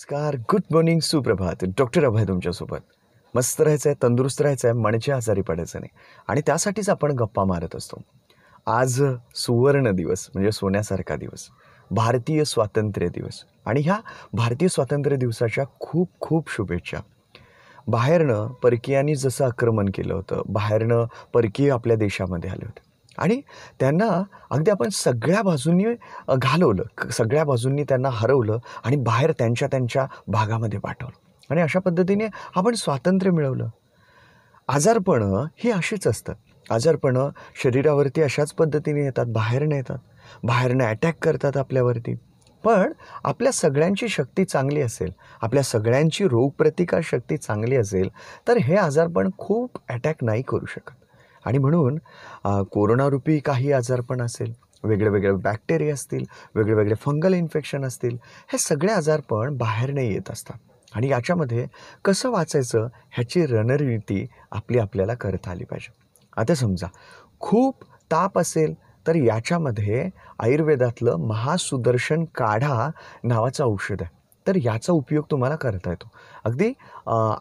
नमस्कार good morning सुप्रभात doctor Abhay तुमच्यासोबत मस्त राहायचं आहे तंदुरुस्त राहायचं आहे म्हणजे आजारी पडायचं नाही आणि त्यासाठीच आपण गप्पा मारत असतो आज सुवर्ण दिवस म्हणजे सोन्यासारखा दिवस भारतीय स्वातंत्र्य दिवस आणि ह्या भारतीय स्वातंत्र्य दिवसाच्या खूप खूप शुभेच्छा बाहेरनं परकीयांनी जसं आक्रमण केलं होतं बाहेरनं परकीय आपल्या देशामध्ये आले होते आणि त्यांना अगदी आपण सगळ्या बाजूंनी घालवलं सगळ्या बाजूंनी त्यांना हरवलं आणि बाहेर त्यांच्या त्यांच्या भागामध्ये पाठवलं आणि अशा पद्धतीने आपण स्वातंत्र्य मिळवलं आजारपणं ही अशीच असतात आजारपणं शरीरावरती अशाच पद्धतीने येतात बाहेरनं येतात बाहेरनं अटॅक करतात आपल्यावरती पण आपल्या सगळ्यांची शक्ती चांगली असेल आपल्या सगळ्यांची रोगप्रतिकार शक्ती चांगली असेल तर हे आजारपण खूप अटॅक नाही करू शकत आणि म्हणून कोरोनारूपी काही आजारपण असेल वेगळे वेगळे बॅक्टेरिया असतील वेगळे वेगळे फंगल इन्फेक्शन असतील हे सगळे आजारपण नाही येत असतात आणि याच्यामध्ये कसं वाचायचं ह्याची रणनीती आपली आपल्याला करता आली पाहिजे आता समजा खूप ताप असेल तर याच्यामध्ये आयुर्वेदातलं महासुदर्शन काढा नावाचं औषध आहे तर याचा उपयोग तुम्हाला करता येतो अगदी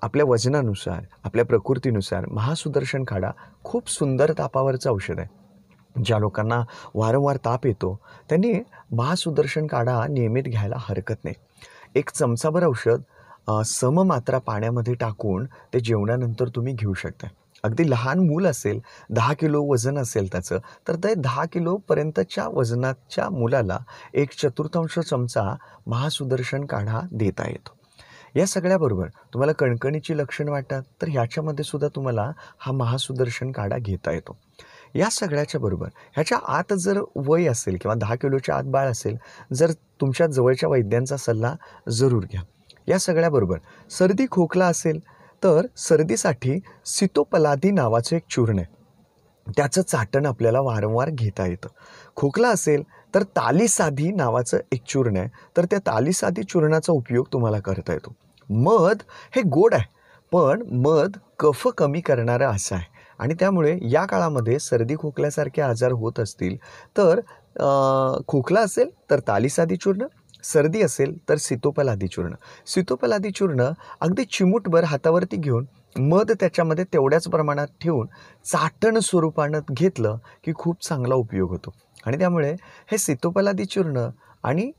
आपल्या वजनानुसार आपल्या प्रकृतीनुसार महासुदर्शन खाडा खूप सुंदर तापावरचं औषध आहे ज्या लोकांना वारंवार ताप येतो त्यांनी महासुदर्शन काढा नियमित घ्यायला हरकत नाही एक चमचाभर औषध सममात्रा पाण्यामध्ये टाकून ते जेवणानंतर तुम्ही घेऊ शकता अगदी लहान मूल असेल दहा किलो वजन असेल त्याचं तर ते दहा किलोपर्यंतच्या वजनाच्या मुलाला एक चतुर्थांश चमचा महासुदर्शन काढा देता येतो या सगळ्याबरोबर तुम्हाला कणकणीची लक्षणं वाटतात तर ह्याच्यामध्ये सुद्धा तुम्हाला हा महासुदर्शन काढा घेता येतो या सगळ्याच्या बरोबर ह्याच्या आत जर वय असेल किंवा दहा किलोच्या आत बाळ असेल जर तुमच्या जवळच्या वैद्यांचा सल्ला जरूर घ्या या सगळ्याबरोबर सर्दी खोकला असेल तर सर्दीसाठी सितोपलादी नावाचं एक चूर्ण आहे त्याचं चाटण आपल्याला वारंवार घेता येतं खोकला असेल तर तालीसाधी नावाचं एक चूर्ण आहे तर त्या तालीसाधी चूर्णाचा उपयोग तुम्हाला करता येतो मध हे गोड आहे पण मध कफ कमी करणारं असं आहे आणि त्यामुळे या काळामध्ये सर्दी खोकल्यासारखे आजार होत असतील तर खोकला असेल तर तालीसाधी चूर्ण सर्दी असेल तर सितोपलादी चूर्ण सितोपलादी चूर्ण अगदी चिमूटभर हातावरती घेऊन मध त्याच्यामध्ये तेवढ्याच प्रमाणात ठेवून चाटण स्वरूपानं घेतलं की खूप चांगला उपयोग होतो आणि त्यामुळे हे सितोपलादी चूर्ण आणि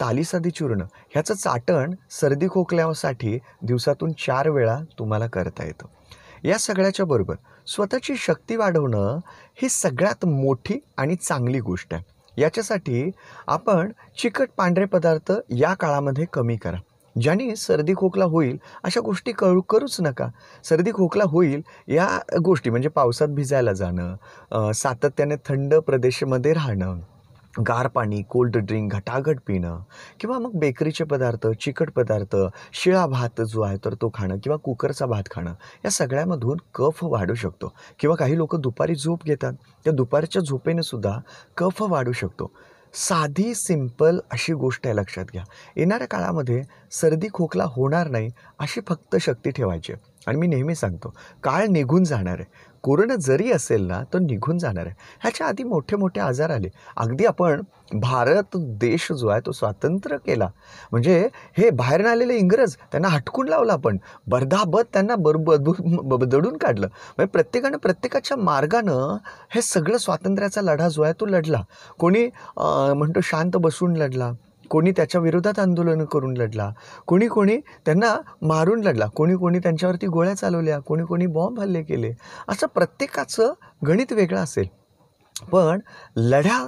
तालिसादी चूर्ण ह्याचं चाटण सर्दी खोकल्यासाठी दिवसातून चार वेळा तुम्हाला करता येतं या सगळ्याच्या बरोबर स्वतःची शक्ती वाढवणं ही सगळ्यात मोठी आणि चांगली गोष्ट आहे याच्यासाठी आपण चिकट पांढरे पदार्थ या काळामध्ये कमी करा ज्याने सर्दी खोकला होईल अशा गोष्टी करू करूच नका सर्दी खोकला होईल या गोष्टी म्हणजे पावसात भिजायला जाणं सातत्याने थंड प्रदेशामध्ये राहणं गार पाणी कोल्ड ड्रिंक घटाघट पिणं किंवा मग बेकरीचे पदार्थ चिकट पदार्थ शिळा भात जो आहे तर तो खाणं किंवा कुकरचा भात खाणं या सगळ्यामधून कफ वाढू शकतो किंवा काही लोक दुपारी झोप घेतात त्या दुपारच्या झोपेने सुद्धा कफ वाढू शकतो साधी सिंपल अशी गोष्ट आहे लक्षात घ्या येणाऱ्या काळामध्ये सर्दी खोकला होणार नाही अशी फक्त शक्ती ठेवायची आणि मी नेहमी सांगतो काळ निघून जाणार आहे कोरोना जरी असेल ना तो निघून जाणार आहे ह्याच्या आधी मोठे मोठे आजार आले अगदी आपण भारत देश जो आहे तो स्वातंत्र्य केला म्हणजे हे बाहेरनं आलेले इंग्रज त्यांना हटकून लावला आपण बर्धाबत त्यांना बर बदडून काढलं म्हणजे प्रत्येकानं प्रत्येकाच्या मार्गानं हे सगळं स्वातंत्र्याचा लढा जो आहे तो लढला कोणी म्हणतो शांत बसून लढला कोणी त्याच्या विरोधात आंदोलनं करून लढला कोणी कोणी त्यांना मारून लढला कोणी कोणी त्यांच्यावरती गोळ्या चालवल्या कोणी कोणी बॉम्ब हल्ले केले असं प्रत्येकाचं गणित वेगळं असेल पण लढ्या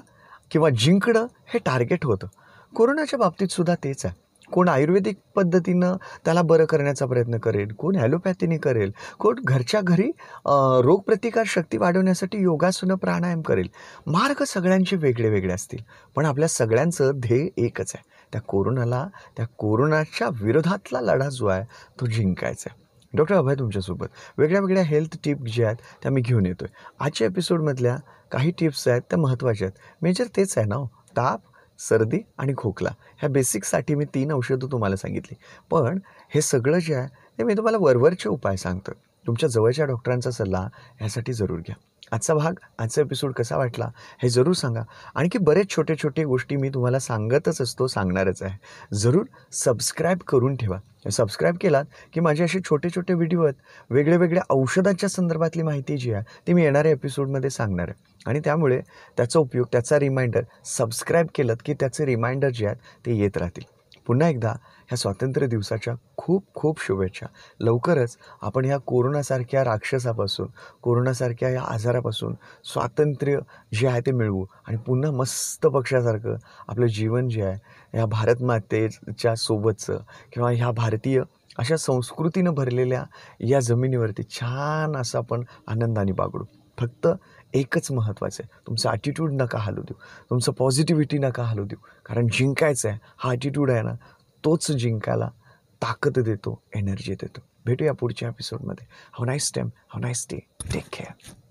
किंवा जिंकणं हे टार्गेट होतं कोरोनाच्या बाबतीत सुद्धा तेच आहे कोण आयुर्वेदिक पद्धतीनं त्याला बरं करण्याचा प्रयत्न करेल कोण ॲलोपॅथीने करेल कोण घरच्या घरी रोगप्रतिकार शक्ती वाढवण्यासाठी योगासनं प्राणायाम करेल मार्ग सगळ्यांचे वेगळे वेगळे असतील पण आपल्या सगळ्यांचं ध्येय एकच आहे त्या कोरोनाला त्या कोरोनाच्या विरोधातला लढा जो आहे तो जिंकायचा आहे डॉक्टर अभय तुमच्यासोबत वेगळ्या वेगळ्या हेल्थ टिप्स ज्या आहेत त्या मी घेऊन येतो आहे आजच्या एपिसोडमधल्या काही टिप्स आहेत त्या महत्त्वाच्या आहेत मेजर तेच आहे ना हो. ताप सर्दी आणि खोकला ह्या बेसिकसाठी मी तीन औषधं तुम्हाला सांगितली पण हे सगळं जे आहे ते मी तुम्हाला वरवरचे उपाय सांगतो तुमच्या जवळच्या डॉक्टरांचा सल्ला ह्यासाठी जरूर घ्या आजचा भाग आजचा एपिसोड कसा वाटला हे जरूर सांगा आणखी बरेच छोटे छोटे गोष्टी मी तुम्हाला सांगतच असतो सांगणारच आहे जरूर सबस्क्राईब करून ठेवा सबस्क्राईब केलात की माझे असे छोटे छोटे व्हिडिओ आहेत वेगळ्या वेगळ्या औषधाच्या संदर्भातली माहिती जी आहे ती मी येणाऱ्या एपिसोडमध्ये सांगणार आहे आणि त्यामुळे त्याचा उपयोग त्याचा रिमाइंडर सबस्क्राईब केलं की त्याचे रिमाइंडर जे आहेत ते येत राहतील पुन्हा एकदा ह्या स्वातंत्र्य दिवसाच्या खूप खूप शुभेच्छा लवकरच आपण ह्या कोरोनासारख्या राक्षसापासून कोरोनासारख्या या आजारापासून स्वातंत्र्य जे आहे ते मिळवू आणि पुन्हा मस्त पक्षासारखं आपलं जीवन जे आहे ह्या भारतमातेच्या सोबतचं किंवा ह्या भारतीय अशा संस्कृतीनं भरलेल्या या जमिनीवरती छान असं आपण आनंदाने बागडू फक्त एकच महत्त्वाचं आहे तुमचा ॲटिट्यूड नका हलू देऊ तुमचं पॉझिटिव्हिटी नका हलू देऊ कारण जिंकायचं आहे हा ॲटिट्यूड आहे ना तोच जिंकायला ताकद देतो एनर्जी देतो भेटूया पुढच्या एपिसोडमध्ये have nice time have nice day take care